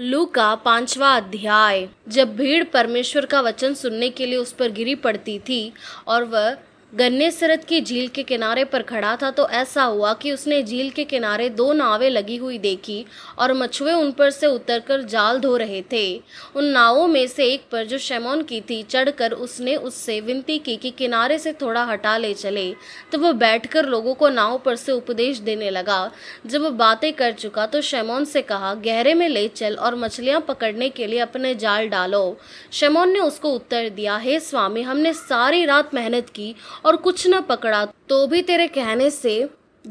लू का पांचवा अध्याय जब भीड़ परमेश्वर का वचन सुनने के लिए उस पर गिरी पड़ती थी और वह गन्ने सरद की झील के किनारे पर खड़ा था तो ऐसा हुआ कि उसने झील के किनारे दो नावें लगी हुई देखी और मछुए उन पर से उतरकर जाल धो रहे थे उन नावों में से एक पर जो शेमोन की थी चढ़कर उसने उससे विनती की कि किनारे से थोड़ा हटा ले चले तब वह बैठकर लोगों को नाव पर से उपदेश देने लगा जब वह बातें कर चुका तो शेमोन से कहा गहरे में ले चल और मछलियाँ पकड़ने के लिए अपने जाल डालो शेमोन ने उसको उत्तर दिया हे स्वामी हमने सारी रात मेहनत की और कुछ न पकड़ा तो भी तेरे कहने से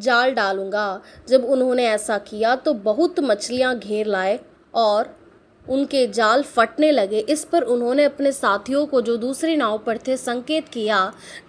जाल डालूंगा जब उन्होंने ऐसा किया तो बहुत मछलियाँ घेर लाए और उनके जाल फटने लगे इस पर उन्होंने अपने साथियों को जो दूसरी नाव पर थे संकेत किया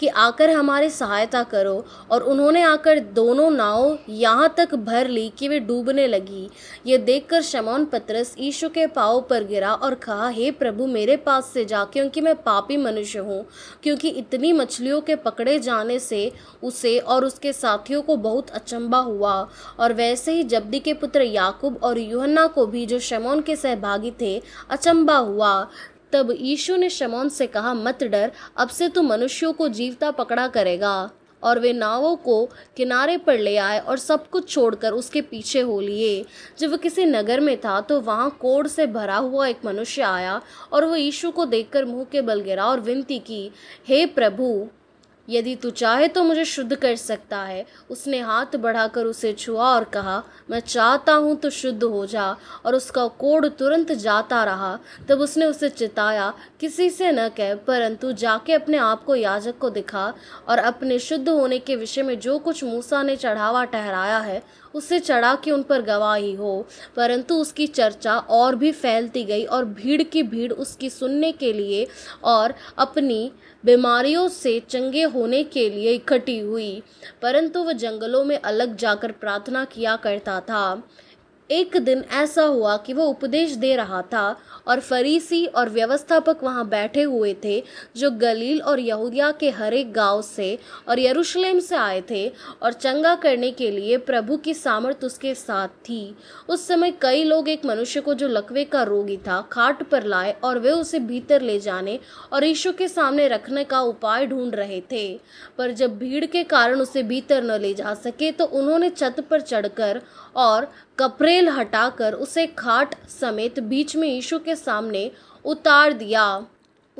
कि आकर हमारी सहायता करो और उन्होंने आकर दोनों नाव यहाँ तक भर ली कि वे डूबने लगी ये देखकर शमौन पत्रस ईशु के पाव पर गिरा और कहा हे प्रभु मेरे पास से जा क्योंकि मैं पापी मनुष्य हूँ क्योंकि इतनी मछलियों के पकड़े जाने से उसे और उसके साथियों को बहुत अचंबा हुआ और वैसे ही जब्दी के पुत्र याकूब और यूहन्ना को भी जो शमौन के सहभाग भागी थे अचंबा हुआ तब यीशु ने शमौन से कहा मत डर अब से तू मनुष्यों को जीवता पकड़ा करेगा और वे नावों को किनारे पर ले आए और सब कुछ छोड़कर उसके पीछे हो लिए जब वह किसी नगर में था तो वहाँ कोड़ से भरा हुआ एक मनुष्य आया और वह यीशु को देखकर मुंह के बल गिरा और विनती की हे प्रभु यदि तू चाहे तो मुझे शुद्ध कर सकता है उसने हाथ बढ़ाकर उसे छुआ और कहा मैं चाहता हूँ तो शुद्ध हो जा और उसका कोड तुरंत जाता रहा तब उसने उसे चिताया किसी से न कह परंतु जाके अपने आप को याजक को दिखा और अपने शुद्ध होने के विषय में जो कुछ मूसा ने चढ़ावा ठहराया है उससे चढ़ा कि उन पर गवाही हो परंतु उसकी चर्चा और भी फैलती गई और भीड़ की भीड़ उसकी सुनने के लिए और अपनी बीमारियों से चंगे होने के लिए इकट्ठी हुई परंतु वह जंगलों में अलग जाकर प्रार्थना किया करता था एक दिन ऐसा हुआ कि वह उपदेश दे रहा था और फरीसी और व्यवस्थापक वहाँ बैठे हुए थे जो गलील और यहूदिया के हर एक गाँव से और यरूशलेम से आए थे और चंगा करने के लिए प्रभु की सामर्थ उसके साथ थी उस समय कई लोग एक मनुष्य को जो लकवे का रोगी था खाट पर लाए और वे उसे भीतर ले जाने और यीशु के सामने रखने का उपाय ढूंढ रहे थे पर जब भीड़ के कारण उसे भीतर न ले जा सके तो उन्होंने छत पर चढ़कर और कपड़े तेल हटाकर उसे खाट समेत बीच में यीशु के सामने उतार दिया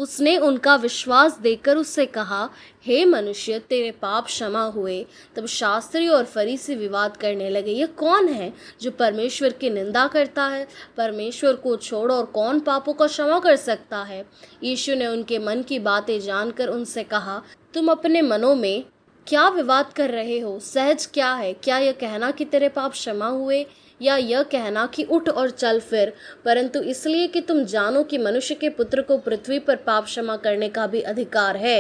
उसने उनका विश्वास देकर उससे कहा हे मनुष्य तेरे पाप क्षमा हुए तब शास्त्री और फरीसी विवाद करने लगे यह कौन है जो परमेश्वर की निंदा करता है परमेश्वर को छोड़ और कौन पापों को क्षमा कर सकता है यीशु ने उनके मन की बातें जानकर उनसे कहा तुम अपने मनों में क्या विवाद कर रहे हो सहज क्या है क्या यह कहना कि तेरे पाप क्षमा हुए या यह कहना कि उठ और चल फिर परंतु इसलिए कि तुम जानो कि मनुष्य के पुत्र को पृथ्वी पर पाप क्षमा करने का भी अधिकार है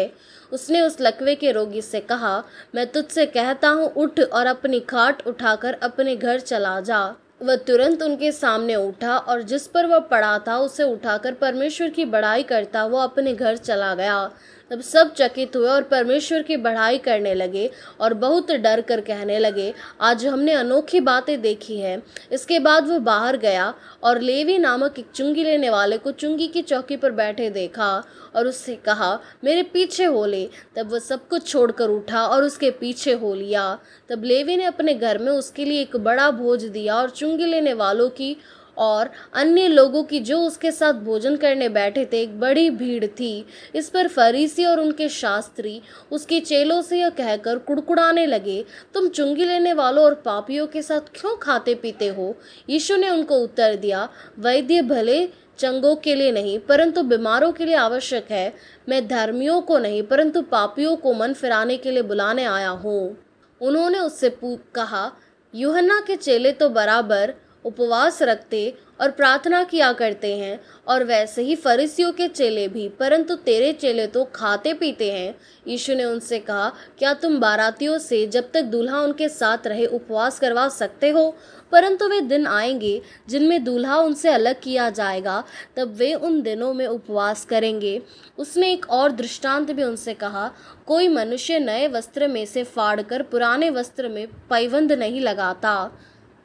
उसने उस लकवे के रोगी से कहा मैं तुझसे कहता हूँ उठ और अपनी खाट उठाकर अपने घर चला जा वह तुरंत उनके सामने उठा और जिस पर वह पड़ा था उसे उठाकर परमेश्वर की बड़ाई करता वह अपने घर चला गया तब सब चकित हुए और परमेश्वर की बढ़ाई करने लगे और बहुत डर कर कहने लगे आज हमने अनोखी बातें देखी हैं इसके बाद वह बाहर गया और लेवी नामक एक चुंगी लेने वाले को चुंगी की चौकी पर बैठे देखा और उससे कहा मेरे पीछे हो ले तब वह सब कुछ छोड़कर उठा और उसके पीछे हो लिया तब लेवी ने अपने घर में उसके लिए एक बड़ा भोज दिया और चुंगी लेने वालों की और अन्य लोगों की जो उसके साथ भोजन करने बैठे थे एक बड़ी भीड़ थी इस पर फरीसी और उनके शास्त्री उसके चेलों से यह कहकर कुड़कुड़ाने लगे तुम चुंगी लेने वालों और पापियों के साथ क्यों खाते पीते हो यीशु ने उनको उत्तर दिया वैद्य भले चंगों के लिए नहीं परंतु बीमारों के लिए आवश्यक है मैं धर्मियों को नहीं परंतु पापियों को मन फिराने के लिए बुलाने आया हूँ उन्होंने उससे कहा युहन्ना के चेले तो बराबर उपवास रखते और प्रार्थना किया करते हैं और वैसे ही फरीसियों के चेले भी परंतु तेरे चेले तो खाते पीते हैं यीशु ने उनसे कहा क्या तुम बारातियों से जब तक दूल्हा उनके साथ रहे उपवास करवा सकते हो परंतु वे दिन आएंगे जिनमें दूल्हा उनसे अलग किया जाएगा तब वे उन दिनों में उपवास करेंगे उसने एक और दृष्टांत भी उनसे कहा कोई मनुष्य नए वस्त्र में से फाड़कर पुराने वस्त्र में पैबंद नहीं लगाता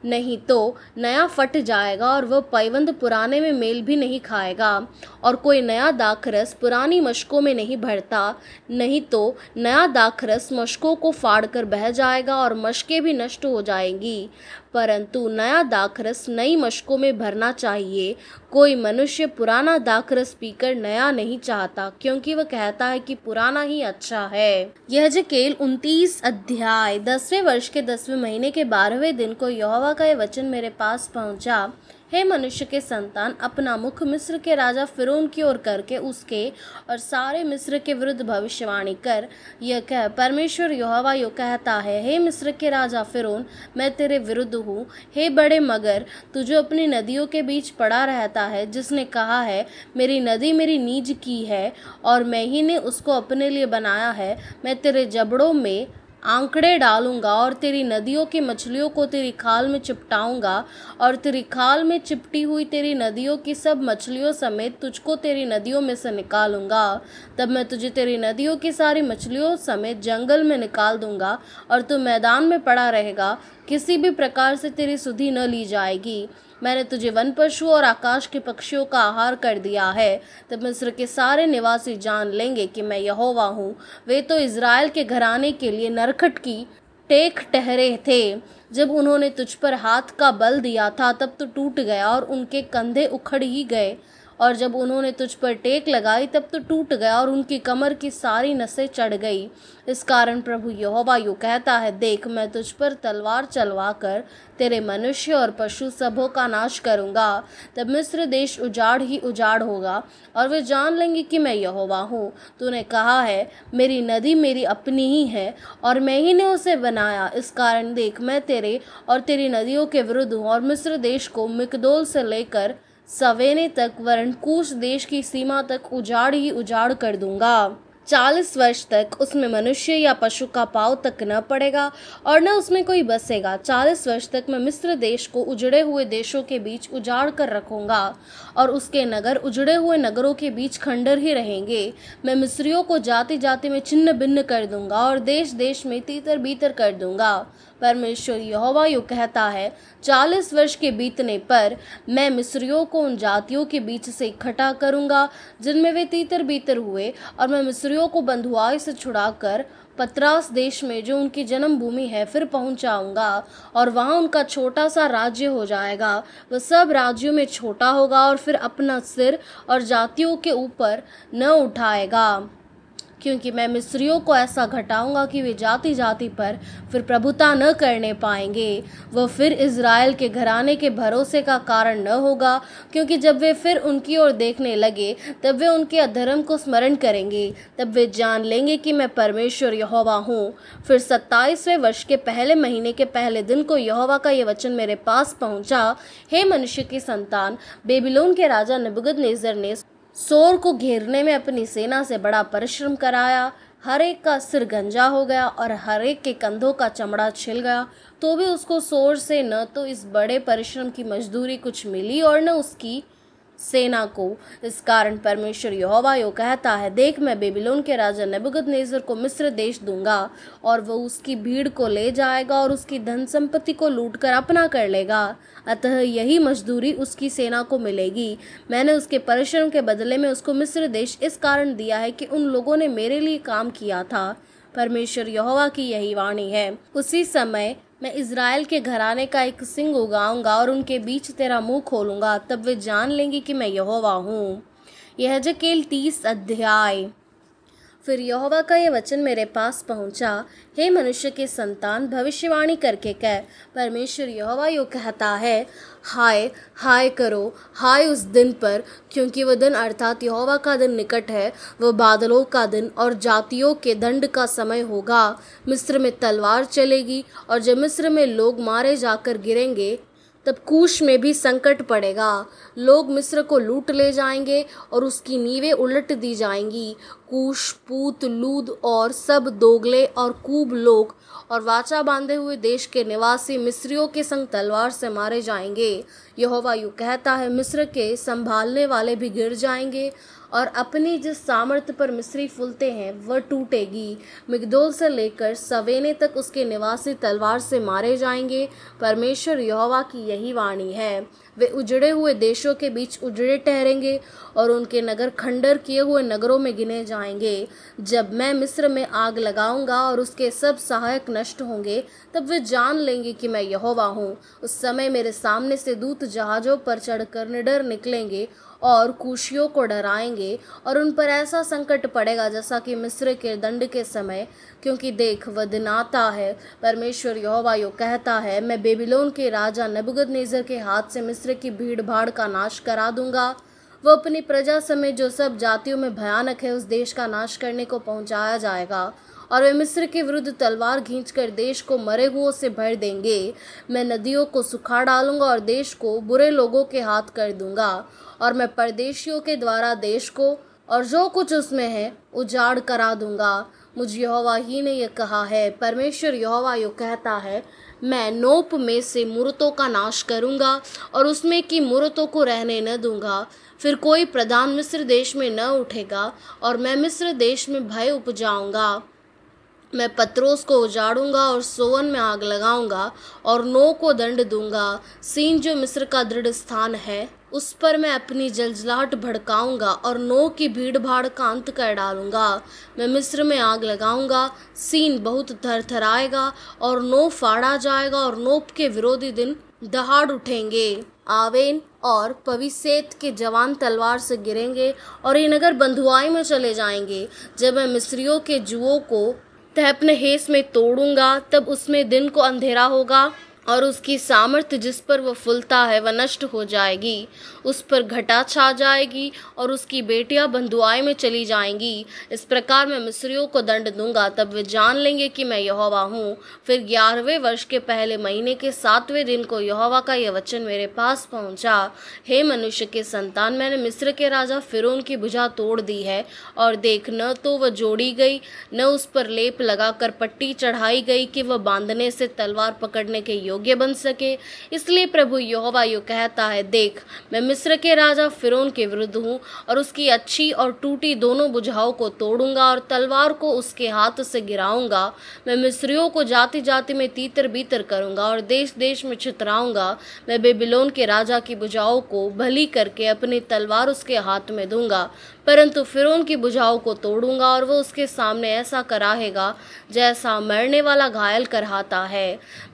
नहीं तो नया फट जाएगा और वह पैवंद पुराने में मेल भी नहीं खाएगा और कोई नया दाखरस पुरानी मशकों में नहीं भरता नहीं तो नया दाखरस मशकों को फाड़ कर बह जाएगा और मशकें भी नष्ट हो जाएंगी परंतु नया दाखरस नई मशकों में भरना चाहिए कोई मनुष्य पुराना दाखरस पीकर नया नहीं चाहता क्योंकि वह कहता है कि पुराना ही अच्छा है यह जकेल उनतीस अध्याय दसवें वर्ष के दसवें महीने के बारहवें दिन को यहोवा का यह वचन मेरे पास पहुंचा हे मनुष्य के संतान अपना मुख मिस्र के राजा फिरोन की ओर करके उसके और सारे मिस्र के विरुद्ध भविष्यवाणी कर यह कह परमेश्वर यहोवा यो कहता है हे मिस्र के राजा फिरोन मैं तेरे विरुद्ध हूँ हे बड़े मगर तुझे अपनी नदियों के बीच पड़ा रहता है जिसने कहा है मेरी नदी मेरी नीज की है और मैं ही ने उसको अपने लिए बनाया है मैं तेरे जबड़ों में आंकड़े डालूंगा और तेरी नदियों की मछलियों को तेरी खाल में चिपटाऊंगा और तेरी खाल में चिपटी हुई तेरी नदियों की सब मछलियों समेत तुझको तेरी नदियों में से निकालूंगा तब मैं तुझे तेरी नदियों की सारी मछलियों समेत जंगल में निकाल दूंगा और तू मैदान में पड़ा रहेगा किसी भी प्रकार से तेरी सुधी न ली जाएगी मैंने तुझे वन पशु और आकाश के पक्षियों का आहार कर दिया है तब मिस्र के सारे निवासी जान लेंगे कि मैं यहोवा हूँ वे तो इसराइल के घराने के लिए नरखट की टेक ठहरे थे जब उन्होंने तुझ पर हाथ का बल दिया था तब तो टूट गया और उनके कंधे उखड़ ही गए और जब उन्होंने तुझ पर टेक लगाई तब तो टूट गया और उनकी कमर की सारी नसें चढ़ गई इस कारण प्रभु यहोवा यू कहता है देख मैं तुझ पर तलवार चलवा कर तेरे मनुष्य और पशु सबों का नाश करूँगा तब मिस्र देश उजाड़ ही उजाड़ होगा और वे जान लेंगे कि मैं यहोवा हूँ तूने कहा है मेरी नदी मेरी अपनी ही है और मैं ही ने उसे बनाया इस कारण देख मैं तेरे और तेरी नदियों के विरुद्ध हूँ और मिस्र देश को मिकदोल से लेकर सवेरे तक वरण कूश देश की सीमा तक उजाड़ ही उजाड़ कर दूंगा चालीस वर्ष तक उसमें मनुष्य या पशु का पाव तक न पड़ेगा और न उसमें कोई बसेगा चालीस वर्ष तक मैं मिस्र देश को उजड़े हुए देशों के बीच उजाड़ कर रखूँगा और उसके नगर उजड़े हुए नगरों के बीच खंडर ही रहेंगे मैं मिस्रियों को जाति जाति में छिन्न भिन्न कर दूंगा और देश देश में तीतर बीतर कर दूंगा परमेश्वर यहोवा यू कहता है चालीस वर्ष के बीतने पर मैं मिस्रियों को उन जातियों के बीच से इकट्ठा करूंगा जिनमें वे तीतर बीतर हुए और मैं मिस्रियों को बंधुआई से छुड़ाकर पत्रास देश में जो उनकी जन्मभूमि है फिर पहुंचाऊंगा और वहाँ उनका छोटा सा राज्य हो जाएगा वह सब राज्यों में छोटा होगा और फिर अपना सिर और जातियों के ऊपर न उठाएगा क्योंकि मैं मिस्रियों को ऐसा घटाऊंगा कि वे जाति जाति पर फिर प्रभुता न करने पाएंगे वह फिर इसराइल के घराने के भरोसे का कारण न होगा क्योंकि जब वे फिर उनकी ओर देखने लगे तब वे उनके अधर्म को स्मरण करेंगे तब वे जान लेंगे कि मैं परमेश्वर यहोवा हूँ फिर सत्ताईसवें वर्ष के पहले महीने के पहले दिन को यहोवा का ये वचन मेरे पास पहुँचा हे मनुष्य की संतान बेबीलोन के राजा नबुगद नेजर ने सोर को घेरने में अपनी सेना से बड़ा परिश्रम कराया हर एक का सिर गंजा हो गया और हर एक के कंधों का चमड़ा छिल गया तो भी उसको सोर से न तो इस बड़े परिश्रम की मजदूरी कुछ मिली और न उसकी सेना को इस कारण परमेश्वर यहोवा यो कहता है देख मैं बेबीलोन के राजा नबुगत नेजर को मिस्र देश दूंगा और वो उसकी भीड़ को ले जाएगा और उसकी धन संपत्ति को लूट कर अपना कर लेगा अतः यही मजदूरी उसकी सेना को मिलेगी मैंने उसके परिश्रम के बदले में उसको मिस्र देश इस कारण दिया है कि उन लोगों ने मेरे लिए काम किया था परमेश्वर यहोवा की यही वाणी है उसी समय मैं इसराइल के घराने का एक सिंग उगाऊंगा और उनके बीच तेरा मुंह खोलूंगा तब वे जान लेंगे कि मैं यहोवा हूँ यह जकेल तीस अध्याय फिर यहोवा का यह वचन मेरे पास पहुंचा हे मनुष्य के संतान भविष्यवाणी करके कह परमेश्वर यहोवा यो कहता है हाय हाय करो हाय उस दिन पर क्योंकि वह दिन अर्थात यहोवा का दिन निकट है वह बादलों का दिन और जातियों के दंड का समय होगा मिस्र में तलवार चलेगी और जब मिस्र में लोग मारे जाकर गिरेंगे तब कुश में भी संकट पड़ेगा लोग मिस्र को लूट ले जाएंगे और उसकी नींवें उलट दी जाएंगी कुश पूत लूद और सब दोगले और कूब लोग और वाचा बांधे हुए देश के निवासी मिस्रियों के संग तलवार से मारे जाएंगे यहोवा यू कहता है मिस्र के संभालने वाले भी गिर जाएंगे और अपनी जिस सामर्थ्य पर मिस्री फूलते हैं वह टूटेगी मिगदोल से लेकर सवेने तक उसके निवासी तलवार से मारे जाएंगे परमेश्वर यहोवा की यही वाणी है वे उजड़े हुए देशों के बीच उजड़े ठहरेंगे और उनके नगर खंडर किए हुए नगरों में गिने जाएंगे जब मैं मिस्र में आग लगाऊंगा और उसके सब सहायक नष्ट होंगे तब वे जान लेंगे कि मैं यहोवा हूँ उस समय मेरे सामने से दूत जहाज़ों पर चढ़कर निडर निकलेंगे और कुशियों को डराएंगे और उन पर ऐसा संकट पड़ेगा जैसा कि मिस्र के दंड के समय क्योंकि देख वदनाता है परमेश्वर यहोवा यो कहता है मैं बेबीलोन के राजा नबुगद नेजर के हाथ से मिस्र दूसरे की भीड़ भाड़ का नाश करा दूंगा वो अपनी प्रजा समेत जो सब जातियों में भयानक है उस देश का नाश करने को पहुंचाया जाएगा और वे मिस्र के विरुद्ध तलवार कर देश को मरे हुओं से भर देंगे मैं नदियों को सुखा डालूंगा और देश को बुरे लोगों के हाथ कर दूंगा और मैं परदेशियों के द्वारा देश को और जो कुछ उसमें है उजाड़ करा दूंगा मुझ यहोवा ही ने यह कहा है परमेश्वर यहोवा यो कहता है मैं नोप में से मूर्तों का नाश करूंगा और उसमें की मूर्तों को रहने न दूंगा फिर कोई प्रधान मिस्र देश में न उठेगा और मैं मिस्र देश में भय उपजाऊंगा मैं पत्रोस को उजाड़ूंगा और सोवन में आग लगाऊंगा और नो को दंड दूंगा सीन जो मिस्र का दृढ़ स्थान है उस पर मैं अपनी जलजलाहट भड़काऊंगा और नो की भीड़ भाड़ का अंत कर डालूंगा मैं मिस्र में आग लगाऊंगा सीन बहुत थरथराएगा और नो फाड़ा जाएगा और नोप के विरोधी दिन दहाड़ उठेंगे आवेन और पविसेत के जवान तलवार से गिरेंगे और ये नगर बंधुआई में चले जाएंगे जब मैं मिस्रियों के जुओं को तहपन हेस में तोड़ूंगा तब उसमें दिन को अंधेरा होगा और उसकी सामर्थ्य जिस पर वह फुलता है वह नष्ट हो जाएगी उस पर घटा छा जाएगी और उसकी बेटियां बंधुआई में चली जाएंगी इस प्रकार मैं मिस्रियों को दंड दूंगा तब वे जान लेंगे कि मैं यहोवा हूँ फिर ग्यारहवें वर्ष के पहले महीने के सातवें दिन को यहोवा का यह वचन मेरे पास पहुँचा हे मनुष्य के संतान मैंने मिस्र के राजा फिरौन की भुजा तोड़ दी है और देख न तो वह जोड़ी गई न उस पर लेप लगाकर पट्टी चढ़ाई गई कि वह बांधने से तलवार पकड़ने के योग योग्य बन सके इसलिए प्रभु यहोवा यो कहता है देख मैं मिस्र के राजा फिरोन के विरुद्ध हूँ और उसकी अच्छी और टूटी दोनों बुझाओं को तोड़ूंगा और तलवार को उसके हाथ से गिराऊंगा मैं मिस्रियों को जाति जाति में तीतर बीतर करूंगा और देश देश में छितराऊंगा मैं बेबिलोन के राजा की बुझाओं को भली करके अपनी तलवार उसके हाथ में दूंगा परंतु फिरौन की बुझाओं को तोड़ूंगा और वो उसके सामने ऐसा कराहेगा जैसा मरने वाला घायल करहाता है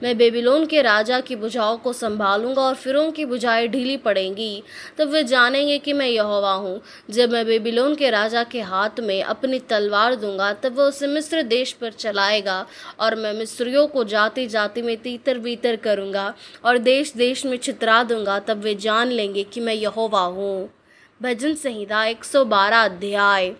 मैं बेबीलोन के के राजा की बुझाओं को संभालूंगा और फिरों की बुझाएं ढीली पड़ेंगी तब वे जानेंगे कि मैं यहोवा हूँ जब मैं बेबीलोन के राजा के हाथ में अपनी तलवार दूंगा तब वह उसे मिस्र देश पर चलाएगा और मैं मिस्रियों को जाति जाति में तीतर बीतर करूँगा और देश देश में छितरा दूंगा तब वे जान लेंगे कि मैं यहोवा हूँ भजन संहिता एक अध्याय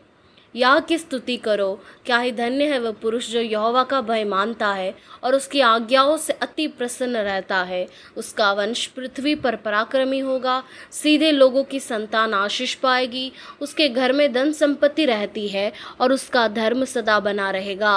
यह की स्तुति करो क्या ही धन्य है वह पुरुष जो यहोवा का भय मानता है और उसकी आज्ञाओं से अति प्रसन्न रहता है उसका वंश पृथ्वी पर पराक्रमी होगा सीधे लोगों की संतान आशीष पाएगी उसके घर में धन संपत्ति रहती है और उसका धर्म सदा बना रहेगा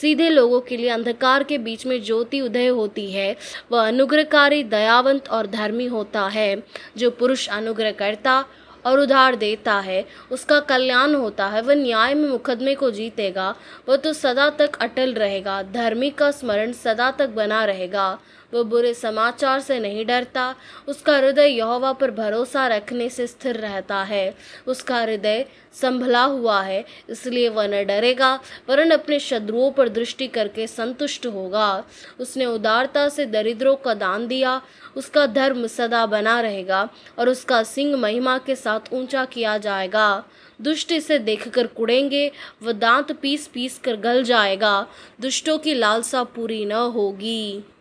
सीधे लोगों के लिए अंधकार के बीच में ज्योति उदय होती है वह अनुग्रहकारी दयावंत और धर्मी होता है जो पुरुष अनुग्रह करता और उधार देता है उसका कल्याण होता है वह न्याय में मुकदमे को जीतेगा वह तो सदा तक अटल रहेगा धार्मिक का स्मरण सदा तक बना रहेगा वो बुरे समाचार से नहीं डरता उसका हृदय यहोवा पर भरोसा रखने से स्थिर रहता है उसका हृदय संभला हुआ है इसलिए वह न डरेगा वरन अपने शत्रुओं पर दृष्टि करके संतुष्ट होगा उसने उदारता से दरिद्रों का दान दिया उसका धर्म सदा बना रहेगा और उसका सिंह महिमा के साथ ऊंचा किया जाएगा दुष्ट इसे देखकर कुड़ेंगे वह दांत पीस पीस कर गल जाएगा दुष्टों की लालसा पूरी न होगी